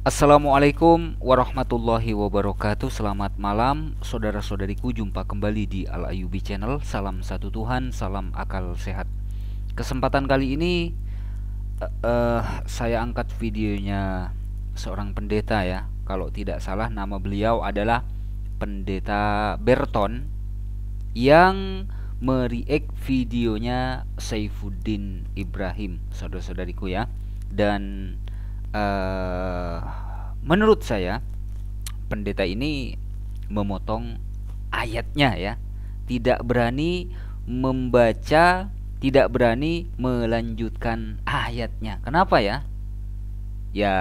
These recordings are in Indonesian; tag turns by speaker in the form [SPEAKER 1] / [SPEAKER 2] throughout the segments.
[SPEAKER 1] Assalamualaikum warahmatullahi wabarakatuh Selamat malam saudara-saudariku Jumpa kembali di Al-Ayubi Channel Salam satu Tuhan, salam akal sehat Kesempatan kali ini uh, uh, Saya angkat videonya seorang pendeta ya Kalau tidak salah nama beliau adalah Pendeta Berton Yang meriak videonya Saifuddin Ibrahim Saudara-saudariku ya Dan uh, menurut saya pendeta ini memotong ayatnya ya tidak berani membaca tidak berani melanjutkan ayatnya kenapa ya ya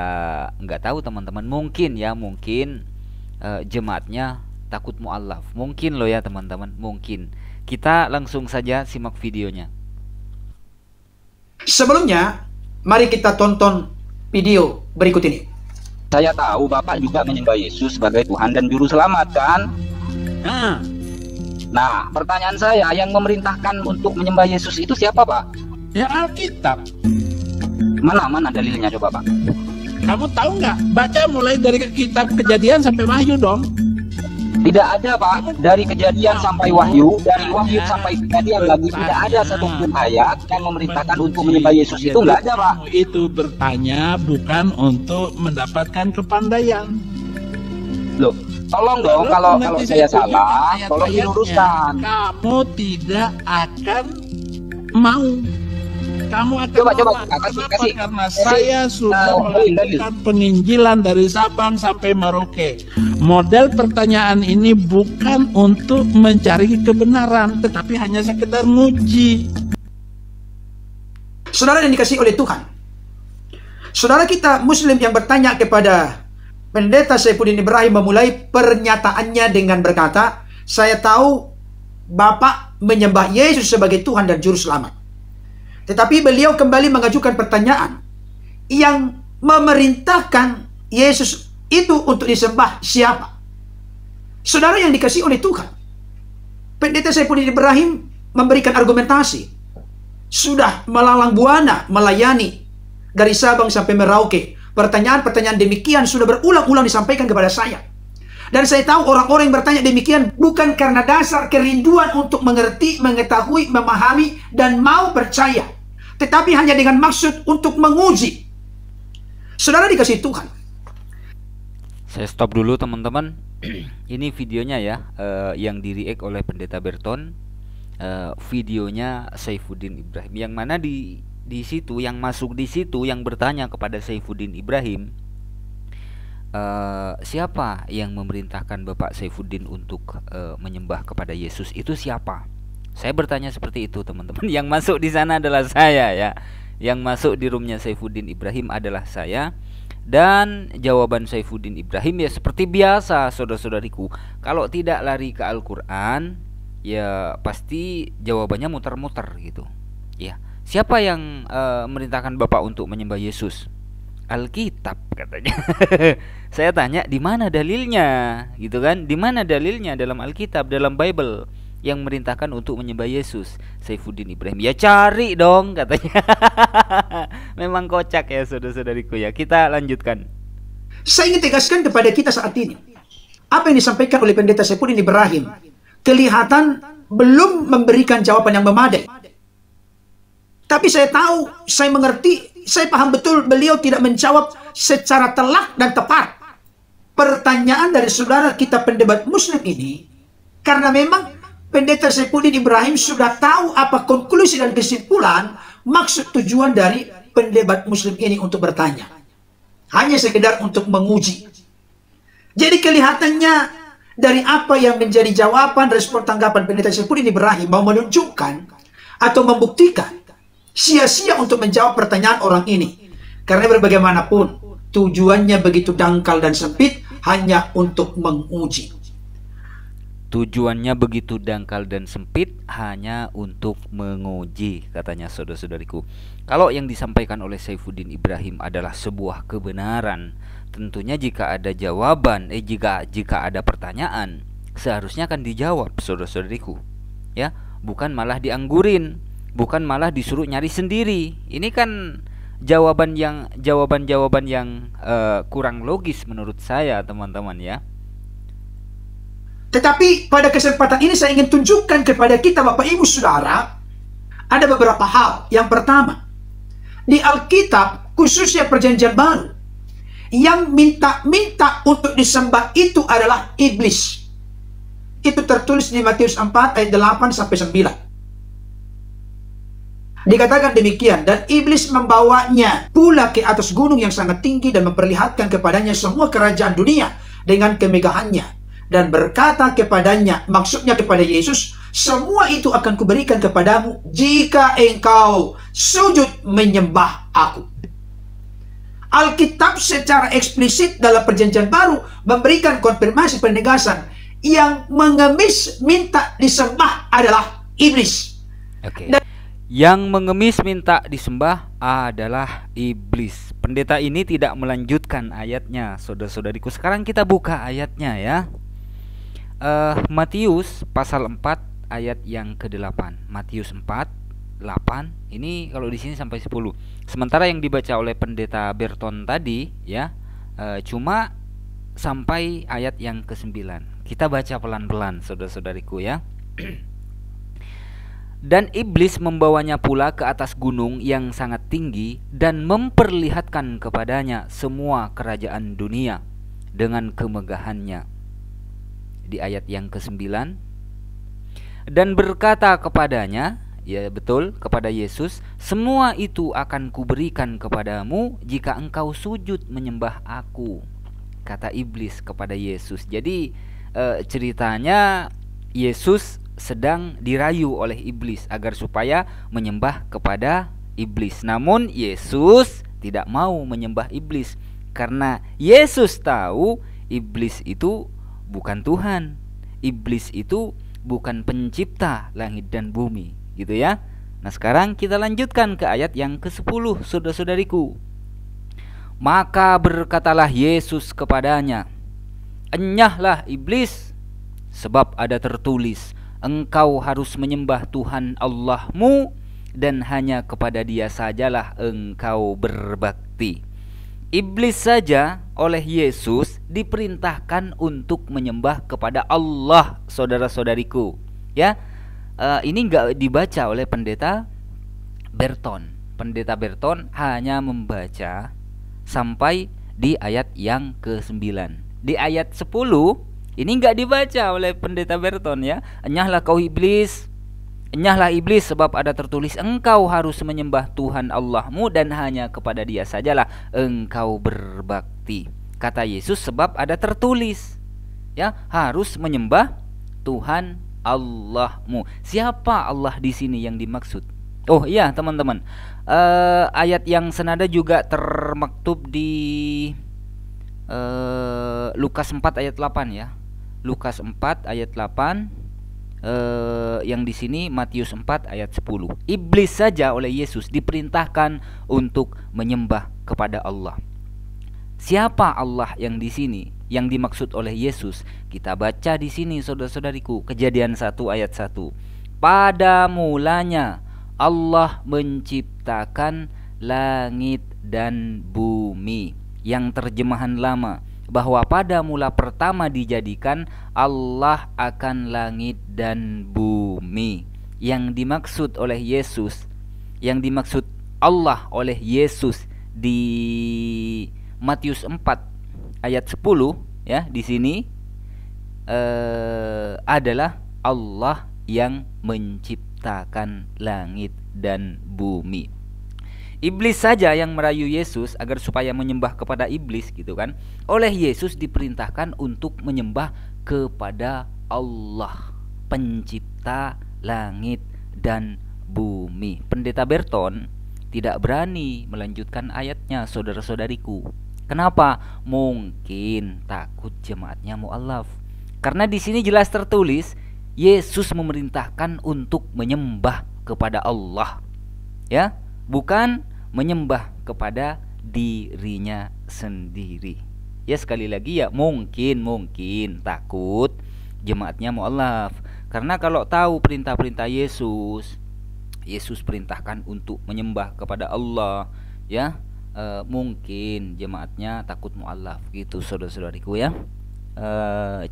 [SPEAKER 1] nggak tahu teman-teman mungkin ya mungkin uh, jemaatnya takut mualaf mungkin loh ya teman-teman mungkin kita langsung saja simak videonya sebelumnya mari kita tonton video berikut ini. Saya tahu Bapak juga menyembah Yesus sebagai Tuhan dan Juru Selamat kan? Hmm. Nah, pertanyaan saya yang memerintahkan untuk menyembah Yesus itu siapa Pak? Ya Alkitab. Mana mana dalilnya coba Pak? Kamu tahu nggak? Baca mulai dari kitab kejadian sampai Wahyu dong. Tidak ada Pak, dari kejadian sampai wahyu, dari wahyu ya. sampai kejadian lagi tidak ada satupun ayat yang memerintahkan untuk menyembah Yesus itu enggak ada Pak. Itu bertanya bukan untuk mendapatkan kepandaian. Loh,
[SPEAKER 2] tolong dong Lalu kalau kalau saya salah, tolong diluruskan. Kamu tidak akan mau kamu akan coba coba kasih, kasih. karena kasih. saya sudah uh, melakukan peninjilan dari Sabang sampai Merauke Model pertanyaan ini bukan untuk mencari kebenaran, tetapi hanya sekedar nguji. Saudara yang dikasih oleh Tuhan. Saudara kita muslim yang bertanya kepada Pendeta Saifuddin Ibrahim memulai pernyataannya dengan berkata, "Saya tahu Bapak menyembah Yesus sebagai Tuhan dan juru selamat." Tetapi beliau kembali mengajukan pertanyaan yang memerintahkan Yesus itu untuk disembah siapa? Saudara yang dikasih oleh Tuhan. Pendeta saya pun Ibrahim memberikan argumentasi. Sudah melalang buana melayani dari Sabang sampai Merauke. Pertanyaan-pertanyaan demikian sudah berulang-ulang disampaikan kepada saya. Dan saya tahu orang-orang yang bertanya demikian bukan karena dasar kerinduan untuk mengerti, mengetahui, memahami, dan mau percaya. Tetapi hanya dengan maksud untuk menguji. Saudara dikasih Tuhan
[SPEAKER 1] saya stop dulu teman-teman ini videonya ya uh, yang direk oleh pendeta Berton uh, videonya Saifuddin Ibrahim yang mana di di situ yang masuk di situ yang bertanya kepada Saifuddin Ibrahim uh, siapa yang memerintahkan Bapak Saifuddin untuk uh, menyembah kepada Yesus itu siapa saya bertanya seperti itu teman-teman yang masuk di sana adalah saya ya yang masuk di roomnya Saifuddin Ibrahim adalah saya dan jawaban Saifuddin Ibrahim ya seperti biasa saudara-saudariku Kalau tidak lari ke Al-Quran ya pasti jawabannya muter-muter gitu Ya siapa yang e, eh, merintahkan Bapak untuk menyembah Yesus? Alkitab katanya. Saya tanya di mana dalilnya, gitu kan? Di mana dalilnya dalam Alkitab, dalam Bible? yang merintahkan untuk menyembah Yesus. Saifuddin Ibrahim. Ya cari dong katanya. Memang kocak ya saudara-saudariku ya. Kita lanjutkan.
[SPEAKER 2] Saya ingin tegaskan kepada kita saat ini. Apa yang disampaikan oleh pendeta Saifuddin Ibrahim kelihatan belum memberikan jawaban yang memadai. Tapi saya tahu, saya mengerti, saya paham betul beliau tidak menjawab secara telak dan tepat. Pertanyaan dari saudara kita pendebat muslim ini, karena memang pendeta Saifuddin Ibrahim sudah tahu apa konklusi dan kesimpulan maksud tujuan dari pendebat muslim ini untuk bertanya. Hanya sekedar untuk menguji. Jadi kelihatannya dari apa yang menjadi jawaban respon tanggapan pendeta Saifuddin Ibrahim mau menunjukkan atau membuktikan sia-sia untuk menjawab pertanyaan orang ini. Karena berbagaimanapun tujuannya begitu dangkal dan sempit hanya untuk menguji.
[SPEAKER 1] Tujuannya begitu dangkal dan sempit hanya untuk menguji katanya saudara-saudariku. Kalau yang disampaikan oleh Saifuddin Ibrahim adalah sebuah kebenaran, tentunya jika ada jawaban, eh jika jika ada pertanyaan, seharusnya akan dijawab saudara-saudariku. Ya, bukan malah dianggurin, bukan malah disuruh nyari sendiri. Ini kan jawaban yang jawaban-jawaban yang uh, kurang logis menurut saya, teman-teman ya.
[SPEAKER 2] Tetapi pada kesempatan ini saya ingin tunjukkan kepada kita Bapak Ibu Saudara, ada beberapa hal. Yang pertama, di Alkitab, khususnya perjanjian baru, yang minta-minta untuk disembah itu adalah iblis. Itu tertulis di Matius 4 ayat 8 sampai 9. Dikatakan demikian, dan iblis membawanya pula ke atas gunung yang sangat tinggi dan memperlihatkan kepadanya semua kerajaan dunia dengan kemegahannya dan berkata kepadanya, maksudnya kepada Yesus, semua itu akan kuberikan kepadamu jika engkau sujud menyembah aku. Alkitab secara eksplisit dalam perjanjian baru memberikan konfirmasi penegasan yang mengemis minta disembah adalah iblis.
[SPEAKER 1] Okay. yang mengemis minta disembah adalah iblis. Pendeta ini tidak melanjutkan ayatnya, saudara-saudariku. Sekarang kita buka ayatnya ya uh, Matius pasal 4 ayat yang ke-8. Matius 4 8 ini kalau di sini sampai 10. Sementara yang dibaca oleh pendeta Berton tadi ya uh, cuma sampai ayat yang ke-9. Kita baca pelan-pelan saudara-saudariku ya. Dan iblis membawanya pula ke atas gunung yang sangat tinggi dan memperlihatkan kepadanya semua kerajaan dunia dengan kemegahannya di ayat yang ke-9 dan berkata kepadanya, ya betul, kepada Yesus, semua itu akan kuberikan kepadamu jika engkau sujud menyembah aku. Kata iblis kepada Yesus. Jadi e, ceritanya Yesus sedang dirayu oleh iblis agar supaya menyembah kepada iblis. Namun Yesus tidak mau menyembah iblis karena Yesus tahu iblis itu bukan Tuhan. Iblis itu bukan pencipta langit dan bumi, gitu ya. Nah, sekarang kita lanjutkan ke ayat yang ke-10, Saudara-saudariku. Maka berkatalah Yesus kepadanya, "Enyahlah iblis, sebab ada tertulis, engkau harus menyembah Tuhan Allahmu dan hanya kepada Dia sajalah engkau berbakti." Iblis saja oleh Yesus diperintahkan untuk menyembah kepada Allah, saudara-saudariku. Ya, uh, ini nggak dibaca oleh pendeta Berton. Pendeta Berton hanya membaca sampai di ayat yang ke-9. Di ayat 10 ini nggak dibaca oleh pendeta Berton ya. Enyahlah kau iblis, Enyahlah iblis sebab ada tertulis engkau harus menyembah Tuhan Allahmu dan hanya kepada dia sajalah engkau berbakti. Kata Yesus sebab ada tertulis ya harus menyembah Tuhan Allahmu. Siapa Allah di sini yang dimaksud? Oh iya teman-teman uh, ayat yang senada juga termaktub di uh, Lukas 4 ayat 8 ya. Lukas 4 ayat 8 Uh, eh, yang di sini Matius 4 ayat 10. Iblis saja oleh Yesus diperintahkan untuk menyembah kepada Allah. Siapa Allah yang di sini? Yang dimaksud oleh Yesus. Kita baca di sini saudara-saudariku, Kejadian 1 ayat 1. Pada mulanya Allah menciptakan langit dan bumi. Yang terjemahan lama bahwa pada mula pertama dijadikan Allah akan langit dan bumi. Yang dimaksud oleh Yesus, yang dimaksud Allah oleh Yesus di Matius 4 ayat 10 ya di sini eh, adalah Allah yang menciptakan langit dan bumi. Iblis saja yang merayu Yesus agar supaya menyembah kepada iblis gitu kan. Oleh Yesus diperintahkan untuk menyembah kepada Allah, pencipta langit dan bumi. Pendeta Berton tidak berani melanjutkan ayatnya, saudara-saudariku. Kenapa? Mungkin takut jemaatnya mualaf. Karena di sini jelas tertulis Yesus memerintahkan untuk menyembah kepada Allah. Ya, bukan menyembah kepada dirinya sendiri. Ya sekali lagi ya mungkin mungkin takut jemaatnya mualaf. Karena kalau tahu perintah-perintah Yesus, Yesus perintahkan untuk menyembah kepada Allah, ya e, mungkin jemaatnya takut mualaf gitu saudara-saudariku ya e,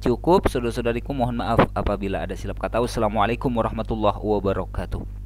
[SPEAKER 1] cukup saudara-saudariku mohon maaf apabila ada silap kata wassalamualaikum warahmatullahi wabarakatuh